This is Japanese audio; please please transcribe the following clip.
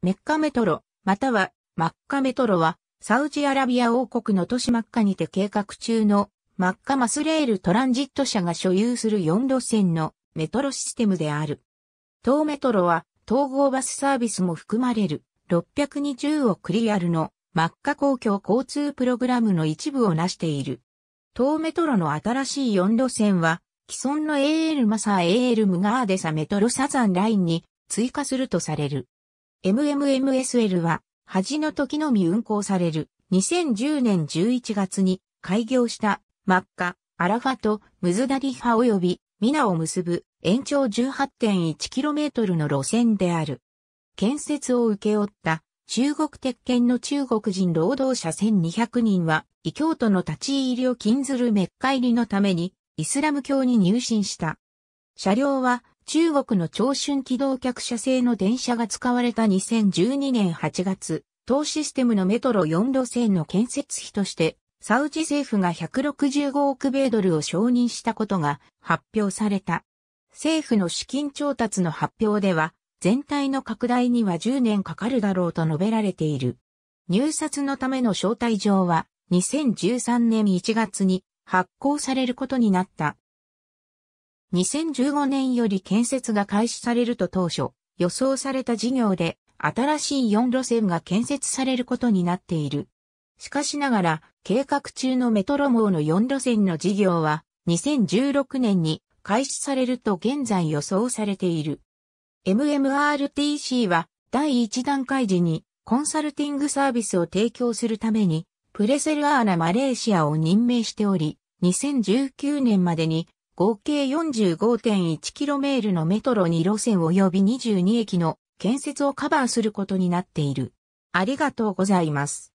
メッカメトロ、またはマッカメトロは、サウジアラビア王国の都市マッカにて計画中のマッカマスレールトランジット社が所有する4路線のメトロシステムである。東メトロは統合バスサービスも含まれる620クリアルのマッカ公共交通プログラムの一部を成している。東メトロの新しい4路線は既存の AL マサー AL ムガーデサメトロサザンラインに追加するとされる。MMMSL は、恥の時のみ運行される、2010年11月に開業したマッカ、アラファとムズダリファ及びミナを結ぶ延長 18.1km の路線である。建設を請け負った中国鉄拳の中国人労働者1200人は、異教徒の立ち入りを禁ずるメッカ入りのためにイスラム教に入信した。車両は中国の長春機動客車製の電車が使われた2012年8月、当システムのメトロ4路線の建設費として、サウジ政府が165億米ドルを承認したことが発表された。政府の資金調達の発表では、全体の拡大には10年かかるだろうと述べられている。入札のための招待状は、2013年1月に発行されることになった。2015年より建設が開始されると当初、予想された事業で、新しい4路線が建設されることになっている。しかしながら、計画中のメトロ網の4路線の事業は、2016年に開始されると現在予想されている。MMRTC は第1段階時にコンサルティングサービスを提供するためにプレセルアーナマレーシアを任命しており、2019年までに合計 45.1km のメトロ2路線及び22駅の建設をカバーすることになっている。ありがとうございます。